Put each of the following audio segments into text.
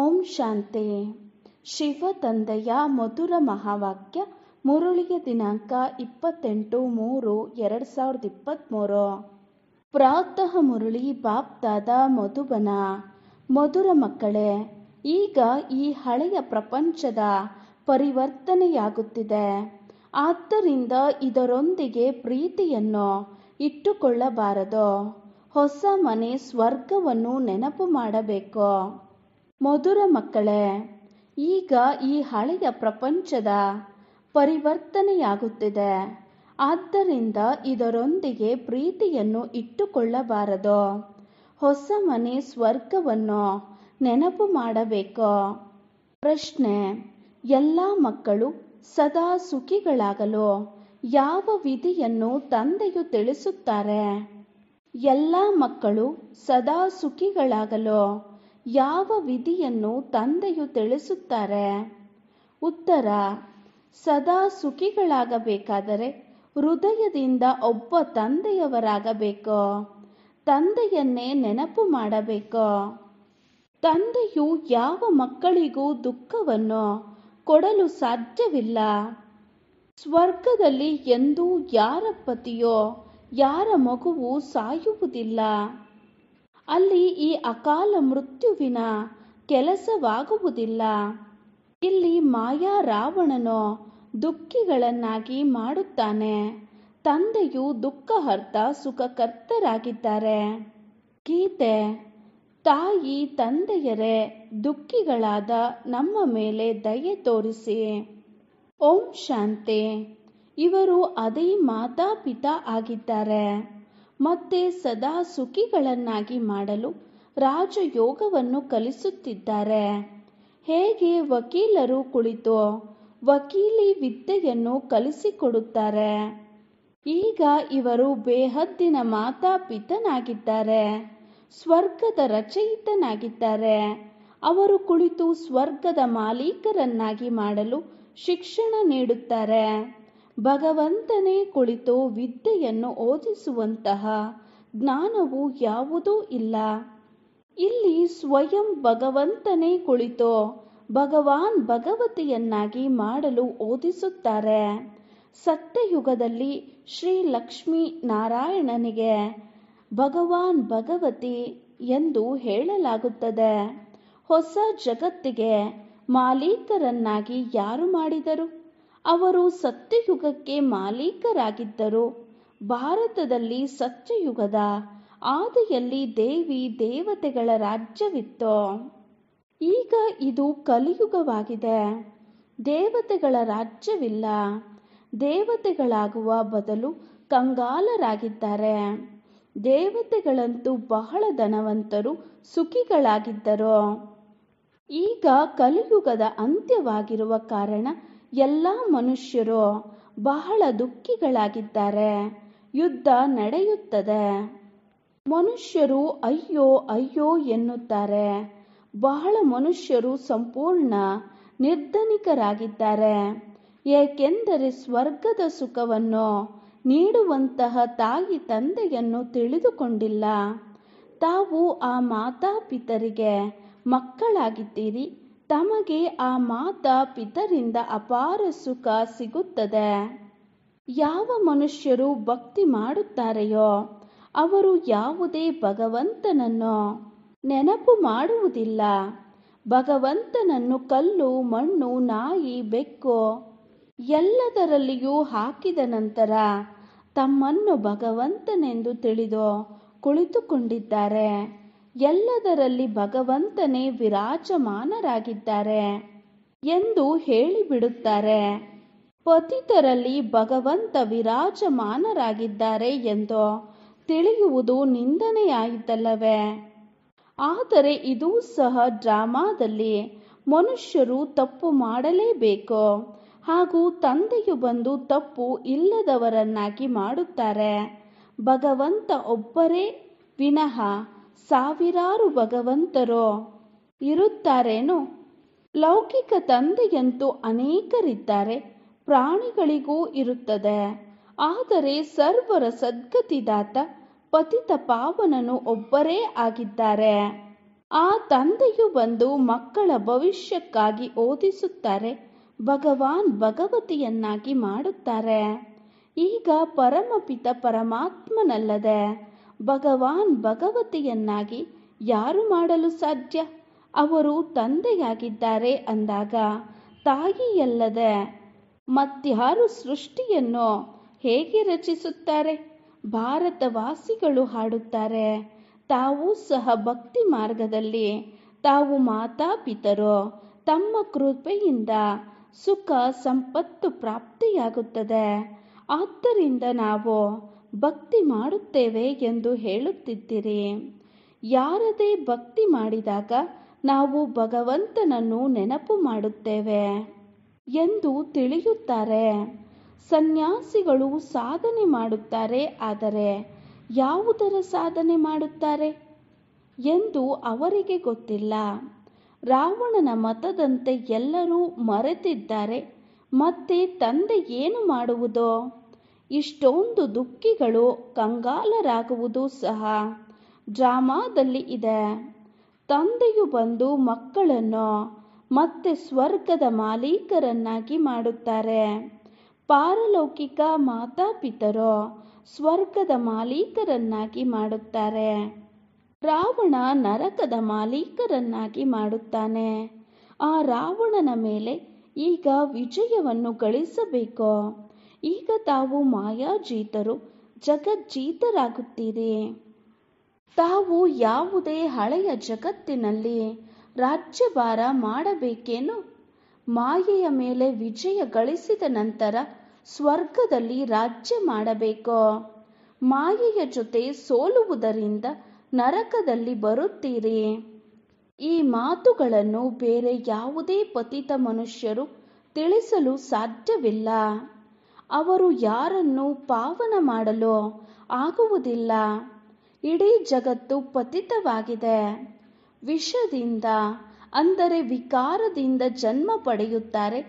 ಓಂ ಶಾಂತಿ ಶಿವ ತಂದೆಯ ಮಧುರ ಮಹಾವಾಕ್ಯ ಮುರುಳಿಗೆ ದಿನಾಂಕ ಇಪ್ಪತ್ತೆಂಟು ಮೂರು ಎರಡು ಸಾವಿರದ ಇಪ್ಪತ್ತ್ಮೂರು ಪ್ರಾತಃ ಮುರುಳಿ ಬಾಪ್ತಾದ ಮಧುಬನ ಮಧುರ ಮಕ್ಕಳೇ ಈಗ ಈ ಹಳೆಯ ಪ್ರಪಂಚದ ಪರಿವರ್ತನೆಯಾಗುತ್ತಿದೆ ಆದ್ದರಿಂದ ಇದರೊಂದಿಗೆ ಪ್ರೀತಿಯನ್ನು ಇಟ್ಟುಕೊಳ್ಳಬಾರದು ಹೊಸ ಮನೆ ಸ್ವರ್ಗವನ್ನು ನೆನಪು ಮಾಡಬೇಕು ಮಧುರ ಮಕ್ಕಳೇ ಈಗ ಈ ಹಳೆಯ ಪ್ರಪಂಚದ ಪರಿವರ್ತನೆಯಾಗುತ್ತಿದೆ ಆದ್ದರಿಂದ ಇದರೊಂದಿಗೆ ಪ್ರೀತಿಯನ್ನು ಇಟ್ಟುಕೊಳ್ಳಬಾರದು ಹೊಸ ಮನೆ ಸ್ವರ್ಗವನ್ನು ನೆನಪು ಮಾಡಬೇಕು ಪ್ರಶ್ನೆ ಎಲ್ಲ ಮಕ್ಕಳು ಸದಾ ಸುಖಿಗಳಾಗಲು ಯಾವ ವಿಧಿಯನ್ನು ತಂದೆಯು ತಿಳಿಸುತ್ತಾರೆ ಎಲ್ಲ ಮಕ್ಕಳು ಸದಾ ಸುಖಿಗಳಾಗಲು ಯಾವ ವಿಧಿಯನ್ನು ತಂದೆಯು ತಿಳಿಸುತ್ತಾರೆ ಉತ್ತರ ಸದಾ ಸುಖಿಗಳಾಗಬೇಕಾದರೆ ಹೃದಯದಿಂದ ಒಬ್ಬ ತಂದೆಯವರಾಗಬೇಕು ತಂದೆಯನ್ನೇ ನೆನಪು ಮಾಡಬೇಕು ತಂದೆಯು ಯಾವ ಮಕ್ಕಳಿಗೂ ದುಃಖವನ್ನು ಕೊಡಲು ಸಾಧ್ಯವಿಲ್ಲ ಸ್ವರ್ಗದಲ್ಲಿ ಎಂದೂ ಯಾರ ಪತಿಯೋ ಯಾರ ಮಗುವು ಸಾಯುವುದಿಲ್ಲ ಅಲ್ಲಿ ಈ ಅಕಾಲ ಮೃತ್ಯುವಿನ ಕೆಲಸವಾಗುವುದಿಲ್ಲ ಇಲ್ಲಿ ಮಾಯಾ ರಾವಣನು ದುಃಖಿಗಳನ್ನಾಗಿ ಮಾಡುತ್ತಾನೆ ತಂದೆಯು ದುಃಖ ಅರ್ಥ ಸುಖಕರ್ತರಾಗಿದ್ದಾರೆ ಗೀತೆ ತಾಯಿ ತಂದೆಯರೇ ದುಃಖಿಗಳಾದ ನಮ್ಮ ಮೇಲೆ ದಯೆ ತೋರಿಸಿ ಓಂ ಶಾಂತಿ ಇವರು ಅದೇ ಮಾತಾ ಪಿತಾ ಆಗಿದ್ದಾರೆ ಮತ್ತೆ ಸದಾ ಸುಖಿಗಳನ್ನಾಗಿ ಮಾಡಲು ರಾಜಯೋಗವನ್ನು ಕಲಿಸುತ್ತಿದ್ದಾರೆ ಹೇಗೆ ವಕೀಲರು ಕುಳಿತು ವಕೀಲಿ ವಿದ್ಯೆಯನ್ನು ಕಲಿಸಿಕೊಡುತ್ತಾರೆ ಈಗ ಇವರು ಬೇಹದ್ದಿನ ಮಾತಾಪಿತನಾಗಿದ್ದಾರೆ ಸ್ವರ್ಗದ ರಚಯಿತನಾಗಿದ್ದಾರೆ ಅವರು ಕುಳಿತು ಸ್ವರ್ಗದ ಮಾಲೀಕರನ್ನಾಗಿ ಮಾಡಲು ಶಿಕ್ಷಣ ನೀಡುತ್ತಾರೆ ಭಗವಂತನೇ ಕುಳಿತು ವಿದ್ಯೆಯನ್ನು ಓದಿಸುವಂತಹ ಜ್ಞಾನವು ಯಾವುದೂ ಇಲ್ಲ ಇಲ್ಲಿ ಸ್ವಯಂ ಭಗವಂತನೇ ಕುಳಿತು ಭಗವಾನ್ ಭಗವತಿಯನ್ನಾಗಿ ಮಾಡಲು ಓದಿಸುತ್ತಾರೆ ಸತ್ಯಯುಗದಲ್ಲಿ ಶ್ರೀ ಲಕ್ಷ್ಮೀ ನಾರಾಯಣನಿಗೆ ಭಗವಾನ್ ಭಗವತಿ ಎಂದು ಹೇಳಲಾಗುತ್ತದೆ ಹೊಸ ಜಗತ್ತಿಗೆ ಮಾಲೀಕರನ್ನಾಗಿ ಯಾರು ಮಾಡಿದರು ಅವರು ಸತ್ಯಯುಗಕ್ಕೆ ಮಾಲೀಕರಾಗಿದ್ದರು ಭಾರತದಲ್ಲಿ ಸತ್ಯಯುಗದ ಆದಿಯಲ್ಲಿ ದೇವಿ ದೇವತೆಗಳ ರಾಜ್ಯವಿತ್ತು ಈಗ ಇದು ಕಲಿಯುಗವಾಗಿದೆ ದೇವತೆಗಳ ರಾಜ್ಯವಿಲ್ಲ ದೇವತೆಗಳಾಗುವ ಬದಲು ಕಂಗಾಲರಾಗಿದ್ದಾರೆ ದೇವತೆಗಳಂತೂ ಬಹಳ ಧನವಂತರು ಸುಖಿಗಳಾಗಿದ್ದರು ಈಗ ಕಲಿಯುಗದ ಅಂತ್ಯವಾಗಿರುವ ಕಾರಣ ಎಲ್ಲ ಮನುಷ್ಯರು ಬಹಳ ದುಃಖಿಗಳಾಗಿದ್ದಾರೆ ಯುದ್ಧ ನಡೆಯುತ್ತದೆ ಮನುಷ್ಯರು ಅಯ್ಯೋ ಅಯ್ಯೋ ಎನ್ನುತ್ತಾರೆ ಬಹಳ ಮನುಷ್ಯರು ಸಂಪೂರ್ಣ ನಿರ್ಧನಿಕರಾಗಿದ್ದಾರೆ ಏಕೆಂದರೆ ಸ್ವರ್ಗದ ಸುಖವನ್ನು ನೀಡುವಂತಹ ತಾಯಿ ತಂದೆಯನ್ನು ತಿಳಿದುಕೊಂಡಿಲ್ಲ ತಾವು ಆ ಮಾತಾಪಿತರಿಗೆ ಮಕ್ಕಳಾಗಿದ್ದೀರಿ ತಮಗೆ ಆ ಮಾತಾ ಪಿತರಿಂದ ಅಪಾರ ಸುಖ ಸಿಗುತ್ತದೆ ಯಾವ ಮನುಷ್ಯರು ಭಕ್ತಿ ಮಾಡುತ್ತಾರೆಯೋ ಅವರು ಯಾವುದೇ ಭಗವಂತನನ್ನು ನೆನಪು ಮಾಡುವುದಿಲ್ಲ ಭಗವಂತನನ್ನು ಕಲ್ಲು ಮಣ್ಣು ನಾಯಿ ಬೆಕ್ಕು ಎಲ್ಲದರಲ್ಲಿಯೂ ಹಾಕಿದ ನಂತರ ತಮ್ಮನ್ನು ಭಗವಂತನೆಂದು ತಿಳಿದು ಕುಳಿತುಕೊಂಡಿದ್ದಾರೆ ಎಲ್ಲದರಲ್ಲಿ ಭಗವಂತನೇ ವಿರಾಜಮಾನರಾಗಿದ್ದಾರೆ ಎಂದು ಹೇಳಿಬಿಡುತ್ತಾರೆ ಪತಿತರಲ್ಲಿ ಭಗವಂತ ವಿರಾಜಮಾನರಾಗಿದ್ದಾರೆ ಎಂದು ತಿಳಿಯುವುದು ನಿಂದನೆಯಾಯಿತಲ್ಲವೇ ಆದರೆ ಇದೂ ಸಹ ಡ್ರಾಮಾದಲ್ಲಿ ಮನುಷ್ಯರು ತಪ್ಪು ಮಾಡಲೇಬೇಕು ಹಾಗೂ ತಂದೆಯು ಬಂದು ತಪ್ಪು ಇಲ್ಲದವರನ್ನಾಗಿ ಮಾಡುತ್ತಾರೆ ಭಗವಂತ ಒಬ್ಬರೇ ವಿನಃ ಸಾವಿರಾರು ಭಗವಂತರೋ ಇರುತ್ತಾರೇನು ಲೌಕಿಕ ತಂದೆಯಂತೂ ಅನೇಕರಿದ್ದಾರೆ ಪ್ರಾಣಿಗಳಿಗೂ ಇರುತ್ತದೆ ಆದರೆ ಸರ್ವರ ಸದ್ಗತಿದಾತ ಪತಿತ ಪಾವನನು ಒಬ್ಬರೇ ಆಗಿದ್ದಾರೆ ಆ ತಂದೆಯು ಬಂದು ಮಕ್ಕಳ ಭವಿಷ್ಯಕ್ಕಾಗಿ ಓದಿಸುತ್ತಾರೆ ಭಗವಾನ್ ಭಗವತಿಯನ್ನಾಗಿ ಮಾಡುತ್ತಾರೆ ಈಗ ಪರಮಪಿತ ಪರಮಾತ್ಮನಲ್ಲದೆ ಭಗವಾನ್ ಭಗವತಿಯನ್ನಾಗಿ ಯಾರು ಮಾಡಲು ಸಾಧ್ಯ ಅವರು ತಂದೆಯಾಗಿದ್ದಾರೆ ಅಂದಾಗ ತಾಯಿಯಲ್ಲದೆ ಮತ್ಯಾರು ಸೃಷ್ಟಿಯನ್ನು ಹೇಗೆ ರಚಿಸುತ್ತಾರೆ ಭಾರತವಾಸಿಗಳು ಹಾಡುತ್ತಾರೆ ತಾವು ಸಹ ಭಕ್ತಿ ಮಾರ್ಗದಲ್ಲಿ ತಾವು ಮಾತಾಪಿತರು ತಮ್ಮ ಕೃಪೆಯಿಂದ ಸುಖ ಸಂಪತ್ತು ಪ್ರಾಪ್ತಿಯಾಗುತ್ತದೆ ಆದ್ದರಿಂದ ನಾವು ಭಕ್ತಿ ಮಾಡುತ್ತೇವೆ ಎಂದು ಹೇಳುತ್ತಿದ್ದೀರಿ ಯಾರದೇ ಭಕ್ತಿ ಮಾಡಿದಾಗ ನಾವು ಭಗವಂತನನ್ನು ನೆನಪು ಮಾಡುತ್ತೇವೆ ಎಂದು ತಿಳಿಯುತ್ತಾರೆ ಸನ್ಯಾಸಿಗಳು ಸಾಧನೆ ಮಾಡುತ್ತಾರೆ ಆದರೆ ಯಾವುದರ ಸಾಧನೆ ಮಾಡುತ್ತಾರೆ ಎಂದು ಅವರಿಗೆ ಗೊತ್ತಿಲ್ಲ ರಾವಣನ ಮತದಂತೆ ಎಲ್ಲರೂ ಮರೆತಿದ್ದಾರೆ ಮತ್ತೆ ತಂದೆ ಏನು ಮಾಡುವುದೋ ಇಷ್ಟೊಂದು ದುಃಖಿಗಳು ಕಂಗಾಲರಾಗುವುದು ಸಹ ಡ್ರಾಮಾದಲ್ಲಿ ಇದೆ ತಂದೆಯು ಬಂದು ಮಕ್ಕಳನ್ನು ಮತ್ತೆ ಸ್ವರ್ಗದ ಮಾಲೀಕರನ್ನಾಗಿ ಮಾಡುತ್ತಾರೆ ಪಾರಲೌಕಿಕ ಮಾತಾಪಿತರು ಸ್ವರ್ಗದ ಮಾಲೀಕರನ್ನಾಗಿ ಮಾಡುತ್ತಾರೆ ರಾವಣ ನರಕದ ಮಾಲೀಕರನ್ನಾಗಿ ಮಾಡುತ್ತಾನೆ ಆ ರಾವಣನ ಮೇಲೆ ಈಗ ವಿಜಯವನ್ನು ಗಳಿಸಬೇಕು ಈಗ ತಾವು ಮಾಯಾಜೀತರು ಜಗಜ್ಜೀತರಾಗುತ್ತೀರಿ ತಾವು ಯಾವುದೇ ಹಳೆಯ ಜಗತ್ತಿನಲ್ಲಿ ರಾಜ್ಯಭಾರ ಮಾಡಬೇಕೇನು ಮಾಯೆಯ ಮೇಲೆ ವಿಜಯ ಗಳಿಸಿದ ನಂತರ ಸ್ವರ್ಗದಲ್ಲಿ ರಾಜ್ಯ ಮಾಡಬೇಕೋ ಮಾಯೆಯ ಜೊತೆ ಸೋಲುವುದರಿಂದ ನರಕದಲ್ಲಿ ಬರುತ್ತೀರಿ ಈ ಮಾತುಗಳನ್ನು ಬೇರೆ ಯಾವುದೇ ಪತಿತ ಮನುಷ್ಯರು ತಿಳಿಸಲು ಸಾಧ್ಯವಿಲ್ಲ ಅವರು ಯಾರನ್ನು ಪಾವನ ಮಾಡಲು ಆಗುವುದಿಲ್ಲ ಇಡೀ ಜಗತ್ತು ಪತಿತವಾಗಿದೆ ವಿಷದಿಂದ ಅಂದರೆ ವಿಕಾರದಿಂದ ಜನ್ಮ ಪಡೆಯುತ್ತಾರೆ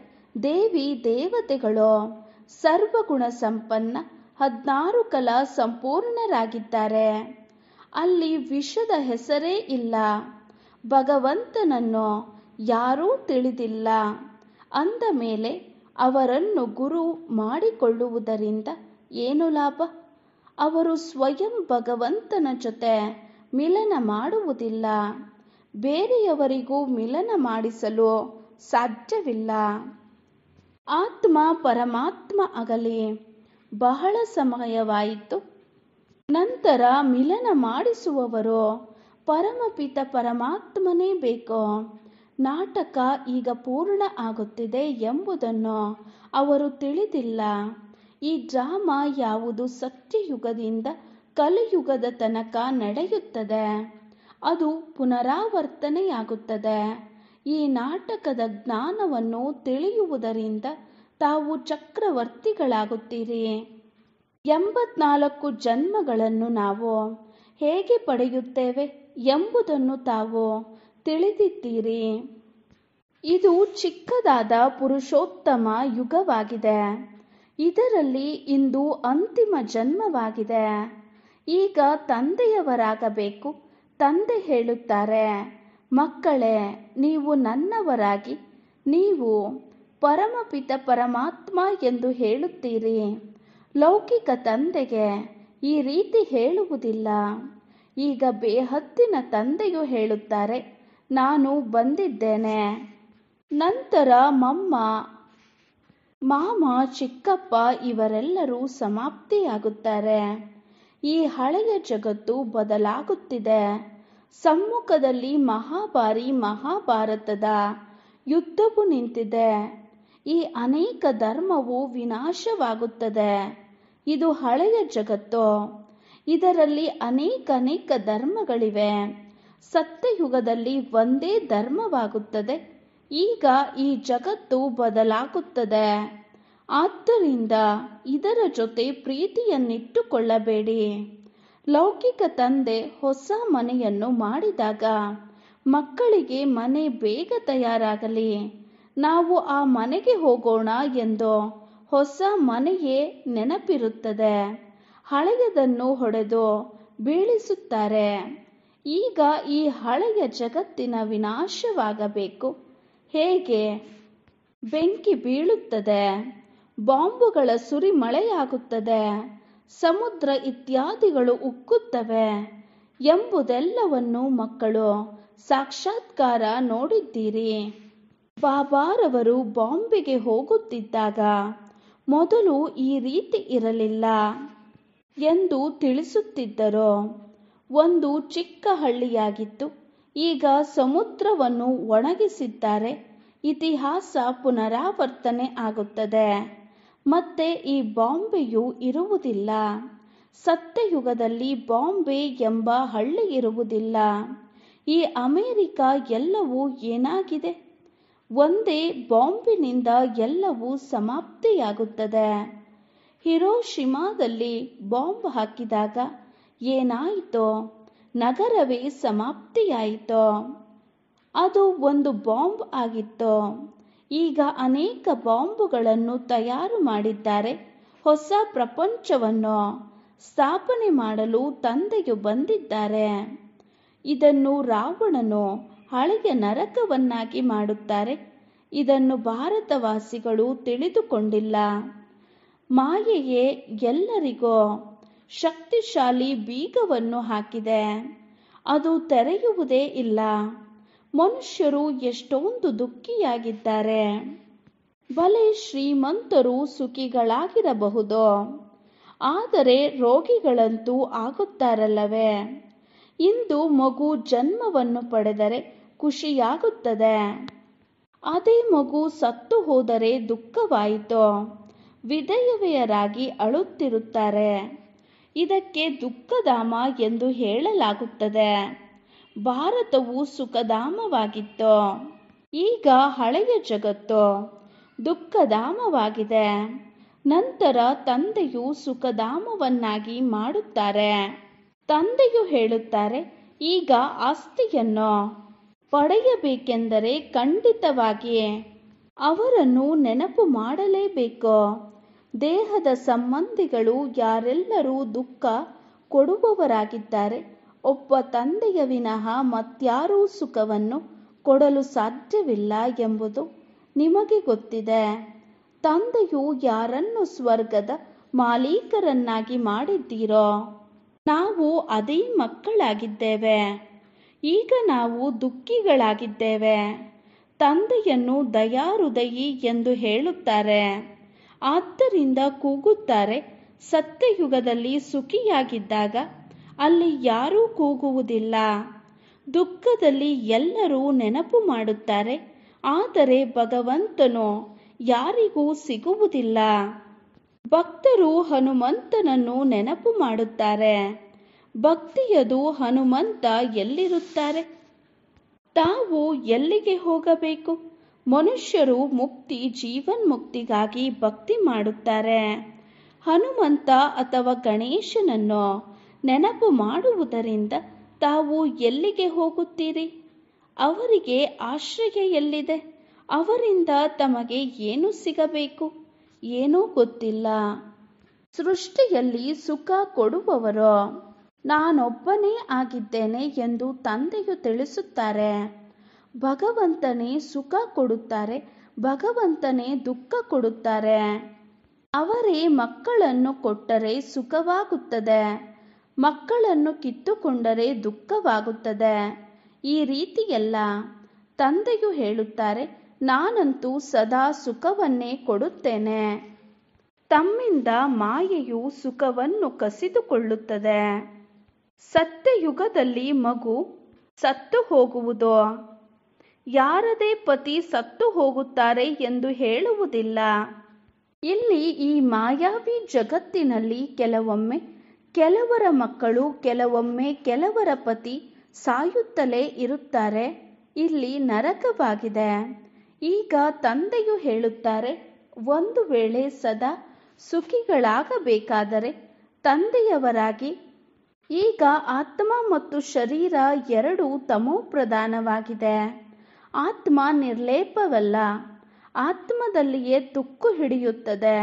ದೇವಿ ದೇವತೆಗಳು ಸರ್ವಗುಣ ಸಂಪನ್ನ ಹದಿನಾರು ಕಲಾ ಸಂಪೂರ್ಣರಾಗಿದ್ದಾರೆ ಅಲ್ಲಿ ವಿಷದ ಹೆಸರೇ ಇಲ್ಲ ಭಗವಂತನನ್ನು ಯಾರೂ ತಿಳಿದಿಲ್ಲ ಅಂದ ಮೇಲೆ ಅವರನ್ನು ಗುರು ಮಾಡಿಕೊಳ್ಳುವುದರಿಂದ ಏನು ಲಾಭ ಅವರು ಸ್ವಯಂ ಭಗವಂತನ ಜೊತೆ ಮಿಲನ ಮಾಡುವುದಿಲ್ಲ ಬೇರೆಯವರಿಗೂ ಮಿಲನ ಮಾಡಿಸಲು ಸಾಧ್ಯವಿಲ್ಲ ಆತ್ಮ ಪರಮಾತ್ಮ ಆಗಲಿ ಬಹಳ ಸಮಯವಾಯಿತು ನಂತರ ಮಿಲನ ಮಾಡಿಸುವವರು ಪರಮಪಿತ ಪರಮಾತ್ಮನೇ ಬೇಕು ನಾಟಕ ಈಗ ಪೂರ್ಣ ಆಗುತ್ತಿದೆ ಎಂಬುದನ್ನು ಅವರು ತಿಳಿದಿಲ್ಲ ಈ ಡ್ರಾಮಾ ಯಾವುದು ಸತ್ಯಯುಗದಿಂದ ಕಲಿಯುಗದ ತನಕ ನಡೆಯುತ್ತದೆ ಅದು ಪುನರಾವರ್ತನೆಯಾಗುತ್ತದೆ ಈ ನಾಟಕದ ಜ್ಞಾನವನ್ನು ತಿಳಿಯುವುದರಿಂದ ತಾವು ಚಕ್ರವರ್ತಿಗಳಾಗುತ್ತೀರಿ ಎಂಬತ್ನಾಲ್ಕು ಜನ್ಮಗಳನ್ನು ನಾವು ಹೇಗೆ ಪಡೆಯುತ್ತೇವೆ ಎಂಬುದನ್ನು ತಾವು ತಿಳಿದಿದ್ದೀರಿ ಇದು ಚಿಕ್ಕದಾದ ಪುರುಷೋತ್ತಮ ಯುಗವಾಗಿದೆ ಇದರಲ್ಲಿ ಇಂದು ಅಂತಿಮ ಜನ್ಮವಾಗಿದೆ ಈಗ ತಂದೆಯವರಾಗಬೇಕು ತಂದೆ ಹೇಳುತ್ತಾರೆ ಮಕ್ಕಳೇ ನೀವು ನನ್ನವರಾಗಿ ನೀವು ಪರಮಪಿತ ಪರಮಾತ್ಮ ಎಂದು ಹೇಳುತ್ತೀರಿ ಲೌಕಿಕ ತಂದೆಗೆ ಈ ರೀತಿ ಹೇಳುವುದಿಲ್ಲ ಈಗ ಬೇಹತ್ತಿನ ತಂದೆಯು ಹೇಳುತ್ತಾರೆ ನಾನು ಬಂದಿದ್ದೇನೆ ನಂತರ ಮಮ್ಮ ಮಾಮ ಚಿಕ್ಕಪ್ಪ ಇವರೆಲ್ಲರೂ ಸಮಾಪ್ತಿಯಾಗುತ್ತಾರೆ ಈ ಹಳೆಯ ಜಗತ್ತು ಬದಲಾಗುತ್ತಿದೆ ಸಮ್ಮುಖದಲ್ಲಿ ಮಹಾಬಾರಿ ಮಹಾಭಾರತದ ಯುದ್ಧವು ನಿಂತಿದೆ ಈ ಅನೇಕ ಧರ್ಮವು ವಿನಾಶವಾಗುತ್ತದೆ ಇದು ಹಳೆಯ ಜಗತ್ತು ಇದರಲ್ಲಿ ಅನೇಕ ಅನೇಕ ಧರ್ಮಗಳಿವೆ ಸತ್ಯಯುಗದಲ್ಲಿ ಒಂದೇ ಧರ್ಮವಾಗುತ್ತದೆ ಈಗ ಈ ಜಗತ್ತು ಬದಲಾಗುತ್ತದೆ ಆದ್ದರಿಂದ ಇದರ ಜೊತೆ ಪ್ರೀತಿಯನ್ನಿಟ್ಟುಕೊಳ್ಳಬೇಡಿ ಲೌಕಿಕ ತಂದೆ ಹೊಸ ಮನೆಯನ್ನು ಮಾಡಿದಾಗ ಮಕ್ಕಳಿಗೆ ಮನೆ ಬೇಗ ತಯಾರಾಗಲಿ ನಾವು ಆ ಮನೆಗೆ ಹೋಗೋಣ ಎಂದು ಹೊಸ ಮನೆಯೇ ನೆನಪಿರುತ್ತದೆ ಹಳೆಯದನ್ನು ಹೊಡೆದು ಬೀಳಿಸುತ್ತಾರೆ ಈಗ ಈ ಹಳೆಯ ಜಗತ್ತಿನ ವಿನಾಶವಾಗಬೇಕು ಹೇಗೆ ಬೆಂಕಿ ಬೀಳುತ್ತದೆ ಬಾಂಬುಗಳ ಸುರಿಮಳೆಯಾಗುತ್ತದೆ ಸಮುದ್ರ ಇತ್ಯಾದಿಗಳು ಉಕ್ಕುತ್ತವೆ ಎಂಬುದೆಲ್ಲವನ್ನು ಮಕ್ಕಳು ಸಾಕ್ಷಾತ್ಕಾರ ನೋಡಿದ್ದೀರಿ ಬಾಬಾರವರು ಬಾಂಬೆಗೆ ಹೋಗುತ್ತಿದ್ದಾಗ ಮೊದಲು ಈ ರೀತಿ ಇರಲಿಲ್ಲ ಎಂದು ತಿಳಿಸುತ್ತಿದ್ದರು ಒಂದು ಚಿಕ್ಕ ಹಳ್ಳಿಯಾಗಿತ್ತು ಈಗ ಸಮುದ್ರವನ್ನು ಒಣಗಿಸಿದ್ದಾರೆ ಇತಿಹಾಸ ಪುನರಾವರ್ತನೆ ಆಗುತ್ತದೆ ಮತ್ತೆ ಈ ಬಾಂಬೆಯು ಇರುವುದಿಲ್ಲ ಸತ್ಯಯುಗದಲ್ಲಿ ಬಾಂಬೆ ಎಂಬ ಹಳ್ಳಿ ಇರುವುದಿಲ್ಲ ಈ ಅಮೇರಿಕ ಎಲ್ಲವೂ ಏನಾಗಿದೆ ಒಂದೇ ಬಾಂಬಿನಿಂದ ಎಲ್ಲವೂ ಸಮಾಪ್ತಿಯಾಗುತ್ತದೆ ಹಿರೋಶಿಮಾದಲ್ಲಿ ಬಾಂಬ್ ಹಾಕಿದಾಗ ಏನಾಯಿತೋ ನಗರವೇ ಸಮಾಪ್ತಿಯಾಯಿತೋ ಅದು ಒಂದು ಬಾಂಬ್ ಆಗಿತ್ತು ಈಗ ಅನೇಕ ಬಾಂಬುಗಳನ್ನು ತಯಾರು ಮಾಡಿದ್ದಾರೆ ಹೊಸ ಪ್ರಪಂಚವನ್ನು ಸ್ಥಾಪನೆ ಮಾಡಲು ತಂದೆಯು ಬಂದಿದ್ದಾರೆ ಇದನ್ನು ರಾವಣನು ಹಳೆಯ ನರಕವನ್ನಾಗಿ ಮಾಡುತ್ತಾರೆ ಇದನ್ನು ಭಾರತವಾಸಿಗಳು ತಿಳಿದುಕೊಂಡಿಲ್ಲ ಮಾಯೆಯೇ ಎಲ್ಲರಿಗೂ ಶಕ್ತಿಶಾಲಿ ಬೀಗವನ್ನು ಹಾಕಿದೆ ಅದು ತೆರೆಯುವುದೇ ಇಲ್ಲ ಮನುಷ್ಯರು ಎಷ್ಟೊಂದು ದುಃಖಿಯಾಗಿದ್ದಾರೆ ಬಲೆ ಶ್ರೀಮಂತರು ಸುಖಿಗಳಾಗಿರಬಹುದು ಆದರೆ ರೋಗಿಗಳಂತೂ ಆಗುತ್ತಾರಲ್ಲವೇ ಇಂದು ಮಗು ಜನ್ಮವನ್ನು ಪಡೆದರೆ ಖುಷಿಯಾಗುತ್ತದೆ ಅದೇ ಮಗು ಸತ್ತು ಹೋದರೆ ದುಃಖವಾಯಿತು ವಿಧಯವೆಯರಾಗಿ ಅಳುತ್ತಿರುತ್ತಾರೆ ಇದಕ್ಕೆ ದುಃಖಧಾಮ ಎಂದು ಹೇಳಲಾಗುತ್ತದೆ ಭಾರತವು ಸುಖಧಾಮವಾಗಿತ್ತು ಈಗ ಹಳೆಯ ಜಗತ್ತು ದುಃಖಧಾಮವಾಗಿದೆ ನಂತರ ತಂದೆಯು ಸುಖಧಾಮವನ್ನಾಗಿ ಮಾಡುತ್ತಾರೆ ತಂದೆಯು ಹೇಳುತ್ತಾರೆ ಈಗ ಆಸ್ತಿಯನ್ನು ಪಡೆಯಬೇಕೆಂದರೆ ಖಂಡಿತವಾಗಿ ಅವರನ್ನು ನೆನಪು ಮಾಡಲೇಬೇಕು ದೇಹದ ಸಂಬಂಧಿಗಳು ಯಾರೆಲ್ಲರೂ ದುಃಖ ಕೊಡುವವರಾಗಿದ್ದಾರೆ ಒಬ್ಬ ತಂದೆಯ ವಿನಃ ಮತ್ಯಾರೂ ಸುಖವನ್ನು ಕೊಡಲು ಸಾಧ್ಯವಿಲ್ಲ ಎಂಬುದು ನಿಮಗೆ ಗೊತ್ತಿದೆ ತಂದೆಯು ಯಾರನ್ನು ಸ್ವರ್ಗದ ಮಾಲೀಕರನ್ನಾಗಿ ಮಾಡಿದ್ದೀರೋ ನಾವು ಅದೇ ಮಕ್ಕಳಾಗಿದ್ದೇವೆ ಈಗ ನಾವು ದುಃಖಿಗಳಾಗಿದ್ದೇವೆ ತಂದೆಯನ್ನು ಹೃದಯಿ ಎಂದು ಹೇಳುತ್ತಾರೆ ಆದ್ದರಿಂದ ಕೂಗುತ್ತಾರೆ ಸತ್ಯಯುಗದಲ್ಲಿ ಸುಖಿಯಾಗಿದ್ದಾಗ ಅಲ್ಲಿ ಯಾರೂ ಕೂಗುವುದಿಲ್ಲ ದುಃಖದಲ್ಲಿ ಎಲ್ಲರೂ ನೆನಪು ಮಾಡುತ್ತಾರೆ ಆದರೆ ಭಗವಂತನು ಯಾರಿಗೂ ಸಿಗುವುದಿಲ್ಲ ಭಕ್ತರು ಹನುಮಂತನನ್ನು ನೆನಪು ಮಾಡುತ್ತಾರೆ ಭಕ್ತಿಯದು ಹನುಮಂತ ಎಲ್ಲಿರುತ್ತಾರೆ ತಾವು ಎಲ್ಲಿಗೆ ಹೋಗಬೇಕು ಮನುಷ್ಯರು ಮುಕ್ತಿ ಜೀವನ್ಮುಕ್ತಿಗಾಗಿ ಭಕ್ತಿ ಮಾಡುತ್ತಾರೆ ಹನುಮಂತ ಅಥವಾ ಗಣೇಶನನ್ನು ನೆನಪು ಮಾಡುವುದರಿಂದ ತಾವು ಎಲ್ಲಿಗೆ ಹೋಗುತ್ತೀರಿ ಅವರಿಗೆ ಆಶ್ರಯ ಎಲ್ಲಿದೆ ಅವರಿಂದ ತಮಗೆ ಏನು ಸಿಗಬೇಕು ಏನೂ ಗೊತ್ತಿಲ್ಲ ಸೃಷ್ಟಿಯಲ್ಲಿ ಸುಖ ಕೊಡುವವರು ನಾನೊಬ್ಬನೇ ಆಗಿದ್ದೇನೆ ಎಂದು ತಂದೆಯು ತಿಳಿಸುತ್ತಾರೆ ಭಗವಂತನೇ ಸುಖ ಕೊಡುತ್ತಾರೆ ಭಗವಂತನೇ ದುಃಖ ಕೊಡುತ್ತಾರೆ ಅವರೇ ಮಕ್ಕಳನ್ನು ಕೊಟ್ಟರೆ ಸುಖವಾಗುತ್ತದೆ ಮಕ್ಕಳನ್ನು ಕಿತ್ತುಕೊಂಡರೆ ದುಃಖವಾಗುತ್ತದೆ ಈ ರೀತಿಯೆಲ್ಲ ತಂದೆಯು ಹೇಳುತ್ತಾರೆ ನಾನಂತೂ ಸದಾ ಸುಖವನ್ನೇ ಕೊಡುತ್ತೇನೆ ತಮ್ಮಿಂದ ಮಾಯೆಯು ಸುಖವನ್ನು ಕಸಿದುಕೊಳ್ಳುತ್ತದೆ ಸತ್ಯಯುಗದಲ್ಲಿ ಮಗು ಸತ್ತು ಹೋಗುವುದು ಯಾರದೇ ಪತಿ ಸತ್ತು ಹೋಗುತ್ತಾರೆ ಎಂದು ಹೇಳುವುದಿಲ್ಲ ಇಲ್ಲಿ ಈ ಮಾಯಾವಿ ಜಗತ್ತಿನಲ್ಲಿ ಕೆಲವೊಮ್ಮೆ ಕೆಲವರ ಮಕ್ಕಳು ಕೆಲವೊಮ್ಮೆ ಕೆಲವರ ಪತಿ ಸಾಯುತ್ತಲೇ ಇರುತ್ತಾರೆ ಇಲ್ಲಿ ನರಕವಾಗಿದೆ ಈಗ ತಂದೆಯು ಹೇಳುತ್ತಾರೆ ಒಂದು ವೇಳೆ ಸದಾ ಸುಖಿಗಳಾಗಬೇಕಾದರೆ ತಂದೆಯವರಾಗಿ ಈಗ ಆತ್ಮ ಮತ್ತು ಶರೀರ ಎರಡೂ ತಮೋ ಪ್ರಧಾನವಾಗಿದೆ ಆತ್ಮ ನಿರ್ಲೇಪವಲ್ಲ ಆತ್ಮದಲ್ಲಿಯೇ ತುಕ್ಕು ಹಿಡಿಯುತ್ತದೆ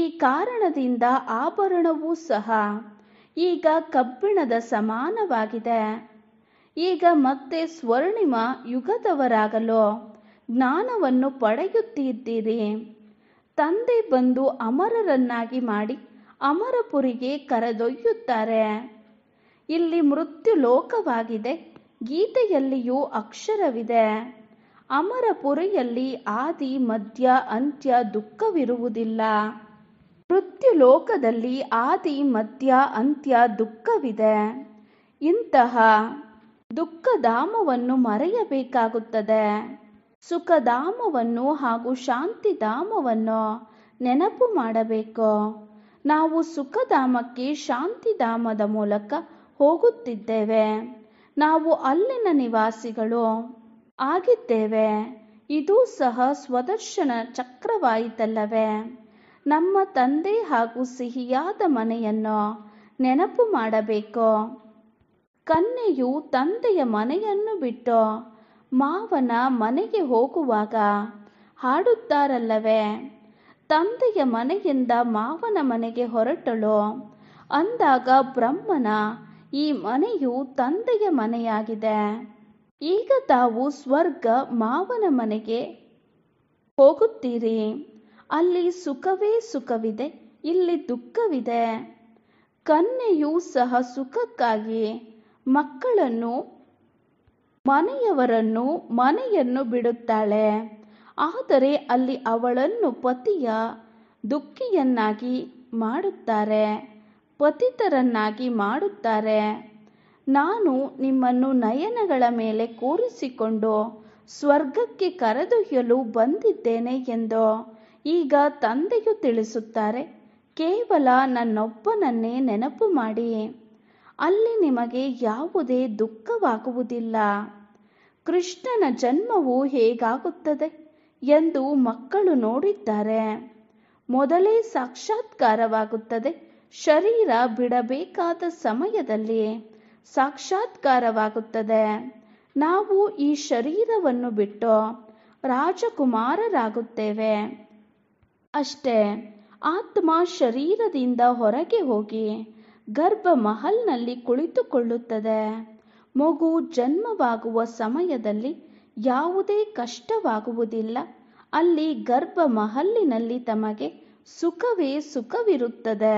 ಈ ಕಾರಣದಿಂದ ಆಭರಣವೂ ಸಹ ಈಗ ಕಬ್ಬಿಣದ ಸಮಾನವಾಗಿದೆ ಈಗ ಮತ್ತೆ ಸ್ವರ್ಣಿಮ ಯುಗದವರಾಗಲು ಜ್ಞಾನವನ್ನು ಪಡೆಯುತ್ತಿದ್ದೀರಿ ತಂದೆ ಬಂದು ಅಮರರನ್ನಾಗಿ ಮಾಡಿ ಅಮರಪುರಿಗೆ ಕರೆದೊಯ್ಯುತ್ತಾರೆ ಇಲ್ಲಿ ಮೃತ್ಯು ಲೋಕವಾಗಿದೆ ಗೀತೆಯಲ್ಲಿಯೂ ಅಕ್ಷರವಿದೆ ಅಮರಪುರಿಯಲ್ಲಿ ಆದಿ ಮಧ್ಯ ಅಂತ್ಯ ದುಃಖವಿರುವುದಿಲ್ಲ ಮೃತ್ಯುಲೋಕದಲ್ಲಿ ಆದಿ ಮಧ್ಯ ಅಂತ್ಯ ದುಃಖವಿದೆ ಇಂತಹ ದುಃಖಧಾಮವನ್ನು ಮರೆಯಬೇಕಾಗುತ್ತದೆ ಸುಖಧಾಮವನ್ನು ಹಾಗೂ ಶಾಂತಿಧಾಮವನ್ನು ನೆನಪು ಮಾಡಬೇಕು ನಾವು ಸುಖಧಾಮಕ್ಕೆ ಶಾಂತಿಧಾಮದ ಮೂಲಕ ಹೋಗುತ್ತಿದ್ದೇವೆ ನಾವು ಅಲ್ಲಿನ ನಿವಾಸಿಗಳು ಆಗಿದ್ದೇವೆ ಇದು ಸಹ ಸ್ವದರ್ಶನ ಚಕ್ರವಾಯಿತಲ್ಲವೇ ನಮ್ಮ ತಂದೆ ಹಾಗೂ ಸಿಹಿಯಾದ ಮನೆಯನ್ನು ನೆನಪು ಮಾಡಬೇಕು ಕನ್ಯೆಯು ತಂದೆಯ ಮನೆಯನ್ನು ಬಿಟ್ಟು ಮಾವನ ಮನೆಗೆ ಹೋಗುವಾಗ ಹಾಡುತ್ತಾರಲ್ಲವೇ ತಂದೆಯ ಮನೆಯಿಂದ ಮಾವನ ಮನೆಗೆ ಹೊರಟಳು ಅಂದಾಗ ಬ್ರಹ್ಮನ ಈ ಮನೆಯು ತಂದೆಯ ಮನೆಯಾಗಿದೆ ಈಗ ತಾವು ಸ್ವರ್ಗ ಮಾವನ ಮನೆಗೆ ಹೋಗುತ್ತೀರಿ ಅಲ್ಲಿ ಸುಖವೇ ಸುಖವಿದೆ ಇಲ್ಲಿ ದುಃಖವಿದೆ ಕನ್ಯೆಯೂ ಸಹ ಸುಖಕ್ಕಾಗಿ ಮಕ್ಕಳನ್ನು ಮನೆಯವರನ್ನು ಮನೆಯನ್ನು ಬಿಡುತ್ತಾಳೆ ಆದರೆ ಅಲ್ಲಿ ಅವಳನ್ನು ಪತಿಯ ದುಃಖಿಯನ್ನಾಗಿ ಮಾಡುತ್ತಾರೆ ಪತಿತರನ್ನಾಗಿ ಮಾಡುತ್ತಾರೆ ನಾನು ನಿಮ್ಮನ್ನು ನಯನಗಳ ಮೇಲೆ ಕೂರಿಸಿಕೊಂಡು ಸ್ವರ್ಗಕ್ಕೆ ಕರೆದೊಯ್ಯಲು ಬಂದಿದ್ದೇನೆ ಎಂದು ಈಗ ತಂದೆಯು ತಿಳಿಸುತ್ತಾರೆ ಕೇವಲ ನನ್ನೊಬ್ಬನನ್ನೇ ನೆನಪು ಮಾಡಿ ಅಲ್ಲಿ ನಿಮಗೆ ಯಾವುದೇ ದುಃಖವಾಗುವುದಿಲ್ಲ ಕೃಷ್ಣನ ಜನ್ಮವು ಹೇಗಾಗುತ್ತದೆ ಎಂದು ಮಕ್ಕಳು ನೋಡಿದ್ದಾರೆ ಮೊದಲೇ ಸಾಕ್ಷಾತ್ಕಾರವಾಗುತ್ತದೆ ಶರೀರ ಬಿಡಬೇಕಾದ ಸಮಯದಲ್ಲಿ ಸಾಕ್ಷಾತ್ಕಾರವಾಗುತ್ತದೆ ನಾವು ಈ ಶರೀರವನ್ನು ಬಿಟ್ಟು ರಾಜಕುಮಾರರಾಗುತ್ತೇವೆ ಅಷ್ಟೇ ಆತ್ಮ ಶರೀರದಿಂದ ಹೊರಗೆ ಹೋಗಿ ಗರ್ಭ ಮಹಲ್ನಲ್ಲಿ ಕುಳಿತುಕೊಳ್ಳುತ್ತದೆ ಮಗು ಜನ್ಮವಾಗುವ ಸಮಯದಲ್ಲಿ ಯಾವುದೇ ಕಷ್ಟವಾಗುವುದಿಲ್ಲ ಅಲ್ಲಿ ಗರ್ಭ ಮಹಲ್ಲಿನಲ್ಲಿ ತಮಗೆ ಸುಖವೇ ಸುಖವಿರುತ್ತದೆ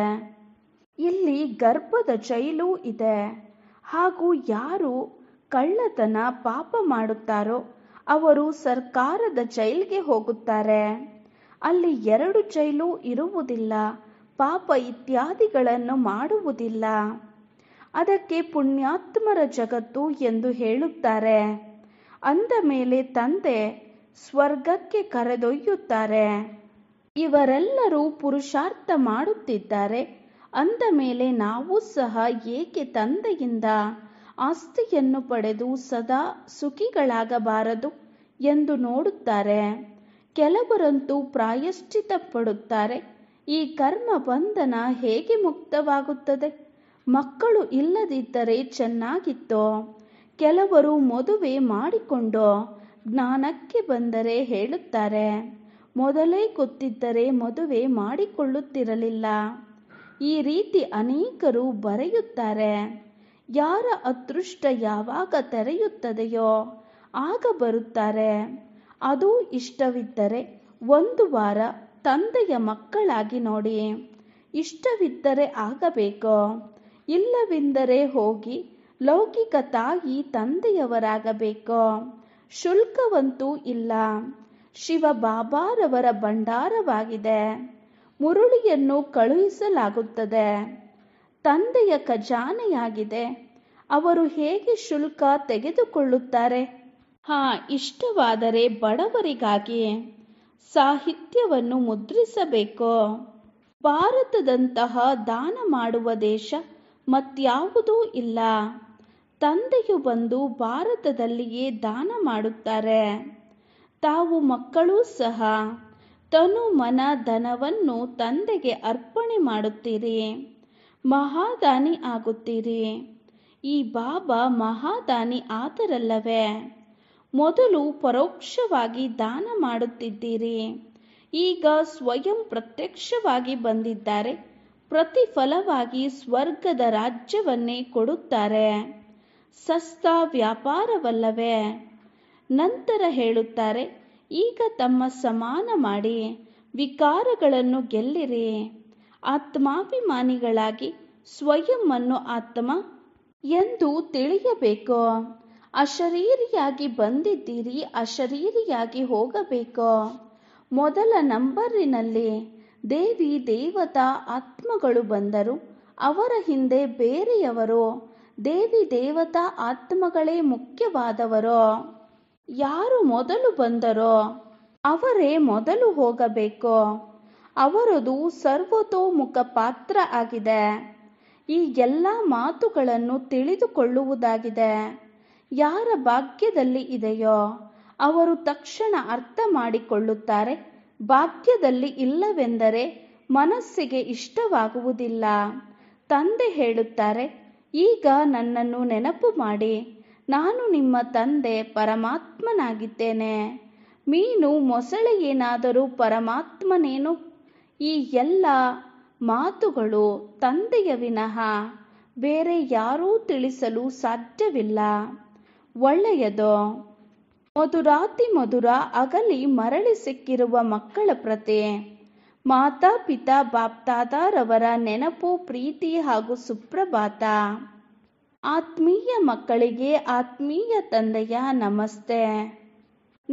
ಇಲ್ಲಿ ಗರ್ಭದ ಜೈಲು ಇದೆ ಹಾಗೂ ಯಾರು ಕಳ್ಳತನ ಪಾಪ ಮಾಡುತ್ತಾರೋ ಅವರು ಸರ್ಕಾರದ ಜೈಲ್ಗೆ ಹೋಗುತ್ತಾರೆ ಅಲ್ಲಿ ಎರಡು ಜೈಲು ಇರುವುದಿಲ್ಲ ಪಾಪ ಇತ್ಯಾದಿಗಳನ್ನು ಮಾಡುವುದಿಲ್ಲ ಅದಕ್ಕೆ ಪುಣ್ಯಾತ್ಮರ ಜಗತ್ತು ಎಂದು ಹೇಳುತ್ತಾರೆ ಅಂದ ಮೇಲೆ ತಂದೆ ಸ್ವರ್ಗಕ್ಕೆ ಕರೆದೊಯ್ಯುತ್ತಾರೆ ಇವರೆಲ್ಲರೂ ಪುರುಷಾರ್ಥ ಮಾಡುತ್ತಿದ್ದಾರೆ ಅಂದ ಮೇಲೆ ನಾವು ಸಹ ಏಕೆ ತಂದೆಯಿಂದ ಆಸ್ತಿಯನ್ನು ಪಡೆದು ಸದಾ ಸುಖಿಗಳಾಗಬಾರದು ಎಂದು ನೋಡುತ್ತಾರೆ ಕೆಲವರಂತೂ ಪ್ರಾಯಶ್ಚಿತ ಪಡುತ್ತಾರೆ ಈ ಕರ್ಮ ಬಂಧನ ಹೇಗೆ ಮುಕ್ತವಾಗುತ್ತದೆ ಮಕ್ಕಳು ಇಲ್ಲದಿದ್ದರೆ ಚೆನ್ನಾಗಿತ್ತೋ ಕೆಲವರು ಮದುವೆ ಮಾಡಿಕೊಂಡು ಜ್ಞಾನಕ್ಕೆ ಬಂದರೆ ಹೇಳುತ್ತಾರೆ ಮೊದಲೇ ಗೊತ್ತಿದ್ದರೆ ಮದುವೆ ಮಾಡಿಕೊಳ್ಳುತ್ತಿರಲಿಲ್ಲ ಈ ರೀತಿ ಅನೇಕರು ಬರೆಯುತ್ತಾರೆ ಯಾರ ಅದೃಷ್ಟ ಯಾವಾಗ ತೆರೆಯುತ್ತದೆಯೋ ಆಗ ಬರುತ್ತಾರೆ ಅದು ಇಷ್ಟವಿದ್ದರೆ ಒಂದು ವಾರ ತಂದೆಯ ಮಕ್ಕಳಾಗಿ ನೋಡಿ ಇಷ್ಟವಿದ್ದರೆ ಆಗಬೇಕೋ ಇಲ್ಲವೆಂದರೆ ಹೋಗಿ ಲೌಕಿಕ ತಾಯಿ ತಂದೆಯವರಾಗಬೇಕೋ ಶುಲ್ಕವಂತೂ ಇಲ್ಲ ಶಿವ ಬಾಬಾರವರ ಭಂಡಾರವಾಗಿದೆ ಮುರುಳಿಯನ್ನು ಕಳುಹಿಸಲಾಗುತ್ತದೆ ತಂದೆಯ ಖಜಾನೆಯಾಗಿದೆ ಅವರು ಹೇಗೆ ಶುಲ್ಕ ತೆಗೆದುಕೊಳ್ಳುತ್ತಾರೆ ಹಾ ಇಷ್ಟವಾದರೆ ಬಡವರಿಗಾಗಿ ಸಾಹಿತ್ಯವನ್ನು ಮುದ್ರಿಸಬೇಕು ಭಾರತದಂತಹ ದಾನ ಮಾಡುವ ದೇಶ ಮತ್ಯಾವುದೂ ಇಲ್ಲ ತಂದೆಯು ಬಂದು ಭಾರತದಲ್ಲಿಯೇ ದಾನ ಮಾಡುತ್ತಾರೆ ತಾವು ಮಕ್ಕಳೂ ಸಹ ತನು ಮನ ಧನವನ್ನು ತಂದೆಗೆ ಅರ್ಪಣೆ ಮಾಡುತ್ತೀರಿ ಮಹಾದಾನಿ ಆಗುತ್ತೀರಿ ಈ ಬಾಬಾ ಮಹಾದಾನಿ ಆದರಲ್ಲವೇ ಮೊದಲು ಪರೋಕ್ಷವಾಗಿ ದಾನ ಮಾಡುತ್ತಿದ್ದೀರಿ ಈಗ ಸ್ವಯಂ ಪ್ರತ್ಯಕ್ಷವಾಗಿ ಬಂದಿದ್ದಾರೆ ಪ್ರತಿಫಲವಾಗಿ ಸ್ವರ್ಗದ ರಾಜ್ಯವನ್ನೇ ಕೊಡುತ್ತಾರೆ ಸಸ್ತ ವ್ಯಾಪಾರವಲ್ಲವೇ ನಂತರ ಹೇಳುತ್ತಾರೆ ಈಗ ತಮ್ಮ ಸಮಾನ ಮಾಡಿ ವಿಕಾರಗಳನ್ನು ಗೆಲ್ಲಿರಿ ಆತ್ಮಾಭಿಮಾನಿಗಳಾಗಿ ಅನ್ನು ಆತ್ಮ ಎಂದು ತಿಳಿಯಬೇಕು ಅಶರೀರಿಯಾಗಿ ಬಂದಿದ್ದೀರಿ ಅಶರೀರಿಯಾಗಿ ಹೋಗಬೇಕು ಮೊದಲ ನಂಬರಿನಲ್ಲಿ ದೇವಿ ದೇವತಾ ಆತ್ಮಗಳು ಬಂದರು ಅವರ ಹಿಂದೆ ಬೇರೆಯವರು ದೇವಿ ದೇವತಾ ಆತ್ಮಗಳೇ ಮುಖ್ಯವಾದವರು ಯಾರು ಮೊದಲು ಬಂದರೋ ಅವರೇ ಮೊದಲು ಹೋಗಬೇಕು ಅವರದು ಸರ್ವತೋಮುಖ ಪಾತ್ರ ಆಗಿದೆ ಈ ಎಲ್ಲ ಮಾತುಗಳನ್ನು ತಿಳಿದುಕೊಳ್ಳುವುದಾಗಿದೆ ಯಾರ ಭಾಗ್ಯದಲ್ಲಿ ಇದೆಯೋ ಅವರು ತಕ್ಷಣ ಅರ್ಥ ಮಾಡಿಕೊಳ್ಳುತ್ತಾರೆ ಭಾಗ್ಯದಲ್ಲಿ ಇಲ್ಲವೆಂದರೆ ಮನಸ್ಸಿಗೆ ಇಷ್ಟವಾಗುವುದಿಲ್ಲ ತಂದೆ ಹೇಳುತ್ತಾರೆ ಈಗ ನನ್ನನ್ನು ನೆನಪು ಮಾಡಿ ನಾನು ನಿಮ್ಮ ತಂದೆ ಪರಮಾತ್ಮನಾಗಿದ್ದೇನೆ ಮೀನು ಮೊಸಳೆ ಏನಾದರೂ ಪರಮಾತ್ಮನೇನು ಈ ಎಲ್ಲ ಮಾತುಗಳು ತಂದೆಯ ವಿನಃ ಬೇರೆ ಯಾರೂ ತಿಳಿಸಲು ಸಾಧ್ಯವಿಲ್ಲ ಒಳ್ಳೆಯದು ಮಧುರಾತಿ ಮಧುರ ಅಗಲಿ ಮರಳಿ ಸಿಕ್ಕಿರುವ ಮಕ್ಕಳ ಪ್ರತಿ ಮಾತಾ ಪಿತಾ ಬಾಪ್ತಾದಾರವರ ನೆನಪು ಪ್ರೀತಿ ಹಾಗೂ ಸುಪ್ರಭಾತ ಆತ್ಮೀಯ ಮಕ್ಕಳಿಗೆ ಆತ್ಮೀಯ ತಂದೆಯ ನಮಸ್ತೆ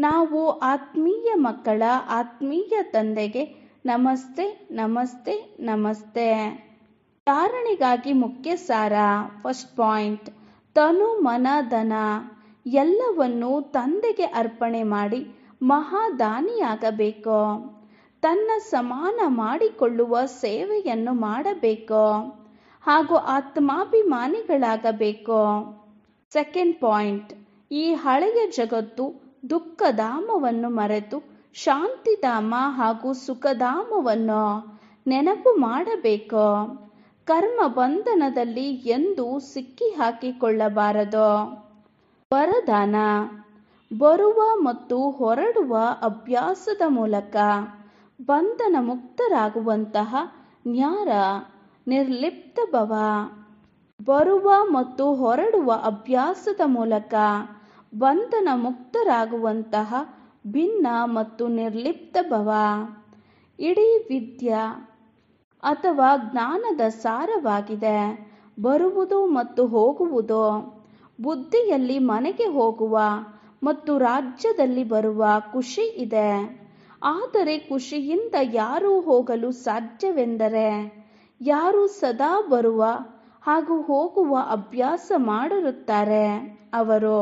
ನಾವು ಆತ್ಮೀಯ ಮಕ್ಕಳ ಆತ್ಮೀಯ ತಂದೆಗೆ ನಮಸ್ತೆ ನಮಸ್ತೆ ನಮಸ್ತೆ ಧಾರಣೆಗಾಗಿ ಮುಖ್ಯ ಸಾರ ಫಸ್ಟ್ ಪಾಯಿಂಟ್ ತನು ಮನ ಧನ ಎಲ್ಲವನ್ನು ತಂದೆಗೆ ಅರ್ಪಣೆ ಮಾಡಿ ಮಹಾದಾನಿಯಾಗಬೇಕು ತನ್ನ ಸಮಾನ ಮಾಡಿಕೊಳ್ಳುವ ಸೇವೆಯನ್ನು ಮಾಡಬೇಕು ಹಾಗೂ ಆತ್ಮಾಭಿಮಾನಿಗಳಾಗಬೇಕು ಸೆಕೆಂಡ್ ಪಾಯಿಂಟ್ ಈ ಹಳೆಯ ಜಗತ್ತು ಧಾಮವನ್ನು ಮರೆತು ಶಾಂತಿಧಾಮ ಹಾಗೂ ಸುಖಧಾಮವನ್ನು ನೆನಪು ಮಾಡಬೇಕು ಕರ್ಮ ಬಂಧನದಲ್ಲಿ ಎಂದೂ ಸಿಕ್ಕಿ ಹಾಕಿಕೊಳ್ಳಬಾರದು ವರದಾನ ಬರುವ ಮತ್ತು ಹೊರಡುವ ಅಭ್ಯಾಸದ ಮೂಲಕ ಬಂಧನ ಮುಕ್ತರಾಗುವಂತಹ ನ್ಯಾರ ನಿರ್ಲಿಪ್ತ ಭವ ಬರುವ ಮತ್ತು ಹೊರಡುವ ಅಭ್ಯಾಸದ ಮೂಲಕ ಬಂಧನ ಮುಕ್ತರಾಗುವಂತಹ ಭಿನ್ನ ಮತ್ತು ನಿರ್ಲಿಪ್ತ ಭವ ಇಡೀ ವಿದ್ಯಾ ಅಥವಾ ಜ್ಞಾನದ ಸಾರವಾಗಿದೆ ಬರುವುದು ಮತ್ತು ಹೋಗುವುದು ಬುದ್ಧಿಯಲ್ಲಿ ಮನೆಗೆ ಹೋಗುವ ಮತ್ತು ರಾಜ್ಯದಲ್ಲಿ ಬರುವ ಖುಷಿ ಇದೆ ಆದರೆ ಖುಷಿಯಿಂದ ಯಾರೂ ಹೋಗಲು ಸಾಧ್ಯವೆಂದರೆ ಯಾರು ಸದಾ ಬರುವ ಹಾಗೂ ಹೋಗುವ ಅಭ್ಯಾಸ ಮಾಡಿರುತ್ತಾರೆ ಅವರು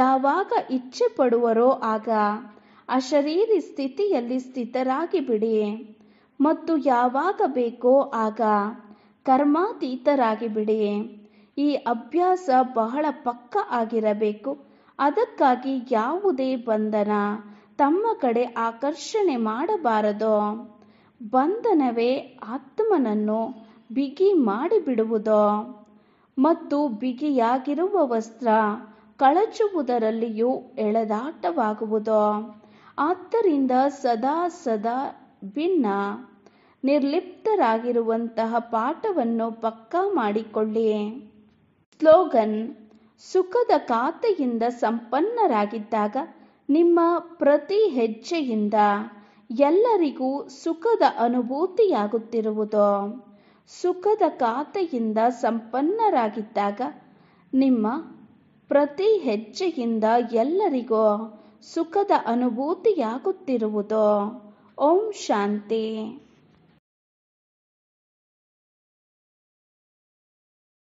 ಯಾವಾಗ ಇಚ್ಛೆ ಪಡುವರೋ ಆಗ ಅಶರೀರಿ ಸ್ಥಿತಿಯಲ್ಲಿ ಸ್ಥಿತರಾಗಿ ಬಿಡಿ ಮತ್ತು ಯಾವಾಗ ಬೇಕೋ ಆಗ ಕರ್ಮಾತೀತರಾಗಿ ಬಿಡಿ ಈ ಅಭ್ಯಾಸ ಬಹಳ ಪಕ್ಕ ಆಗಿರಬೇಕು ಅದಕ್ಕಾಗಿ ಯಾವುದೇ ಬಂಧನ ತಮ್ಮ ಕಡೆ ಆಕರ್ಷಣೆ ಮಾಡಬಾರದು ಬಂಧನವೇ ಆತ್ಮನನ್ನು ಬಿಗಿ ಮಾಡಿಬಿಡುವುದೋ ಮತ್ತು ಬಿಗಿಯಾಗಿರುವ ವಸ್ತ್ರ ಕಳಚುವುದರಲ್ಲಿಯೂ ಎಳೆದಾಟವಾಗುವುದೋ ಆದ್ದರಿಂದ ಸದಾ ಸದಾ ಭಿನ್ನ ನಿರ್ಲಿಪ್ತರಾಗಿರುವಂತಹ ಪಾಠವನ್ನು ಪಕ್ಕಾ ಮಾಡಿಕೊಳ್ಳಿ ಸ್ಲೋಗನ್ ಸುಖದ ಖಾತೆಯಿಂದ ಸಂಪನ್ನರಾಗಿದ್ದಾಗ ನಿಮ್ಮ ಪ್ರತಿ ಹೆಜ್ಜೆಯಿಂದ ಎಲ್ಲರಿಗೂ ಸುಖದ ಅನುಭೂತಿಯಾಗುತ್ತಿರುವುದು ಸುಖದ ಖಾತೆಯಿಂದ ಸಂಪನ್ನರಾಗಿದ್ದಾಗ ನಿಮ್ಮ ಪ್ರತಿ ಹೆಜ್ಜೆಯಿಂದ ಎಲ್ಲರಿಗೂ ಸುಖದ ಅನುಭೂತಿಯಾಗುತ್ತಿರುವುದು ಓಂ ಶಾಂತಿ